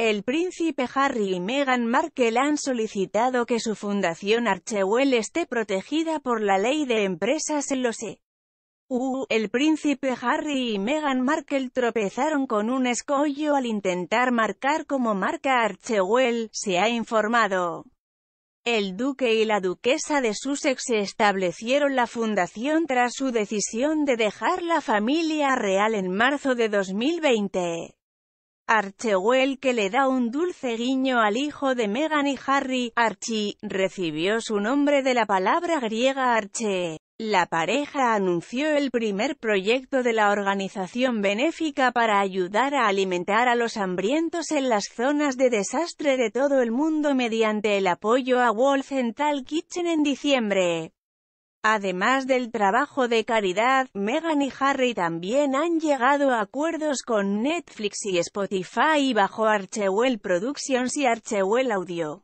El príncipe Harry y Meghan Markle han solicitado que su fundación Archewell esté protegida por la ley de empresas en los E. el príncipe Harry y Meghan Markle tropezaron con un escollo al intentar marcar como marca Archewell, se ha informado. El duque y la duquesa de Sussex establecieron la fundación tras su decisión de dejar la familia real en marzo de 2020. Archewell que le da un dulce guiño al hijo de Meghan y Harry, Archie, recibió su nombre de la palabra griega arche. La pareja anunció el primer proyecto de la organización benéfica para ayudar a alimentar a los hambrientos en las zonas de desastre de todo el mundo mediante el apoyo a Wolf Central Kitchen en diciembre. Además del trabajo de caridad, Meghan y Harry también han llegado a acuerdos con Netflix y Spotify bajo Archewell Productions y Archewell Audio.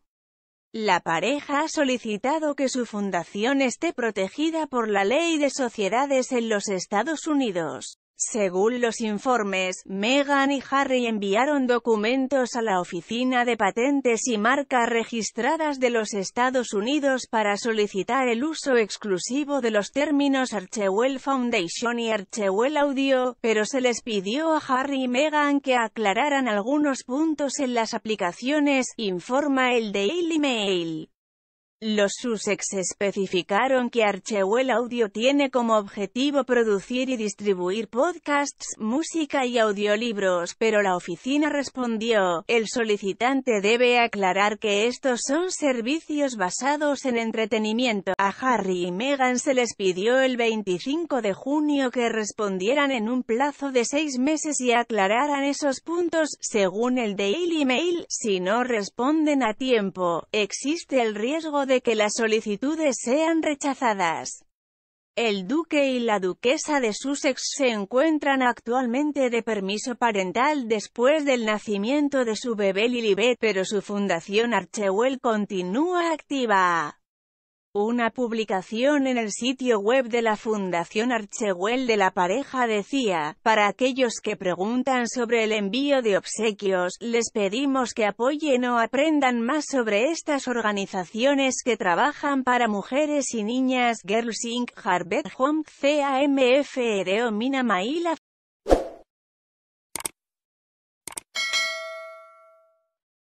La pareja ha solicitado que su fundación esté protegida por la ley de sociedades en los Estados Unidos. Según los informes, Meghan y Harry enviaron documentos a la Oficina de Patentes y Marcas Registradas de los Estados Unidos para solicitar el uso exclusivo de los términos Archewell Foundation y Archewell Audio, pero se les pidió a Harry y Meghan que aclararan algunos puntos en las aplicaciones, informa el Daily Mail. Los Sussex especificaron que Archewell Audio tiene como objetivo producir y distribuir podcasts, música y audiolibros, pero la oficina respondió, el solicitante debe aclarar que estos son servicios basados en entretenimiento. A Harry y Meghan se les pidió el 25 de junio que respondieran en un plazo de seis meses y aclararan esos puntos, según el Daily Mail, si no responden a tiempo, existe el riesgo de que las solicitudes sean rechazadas. El duque y la duquesa de Sussex se encuentran actualmente de permiso parental después del nacimiento de su bebé Lilibet, pero su fundación Archewell continúa activa. Una publicación en el sitio web de la Fundación Archewell de la pareja decía, para aquellos que preguntan sobre el envío de obsequios, les pedimos que apoyen o aprendan más sobre estas organizaciones que trabajan para mujeres y niñas Girls Inc., Harvard Home, CAMF, e Mina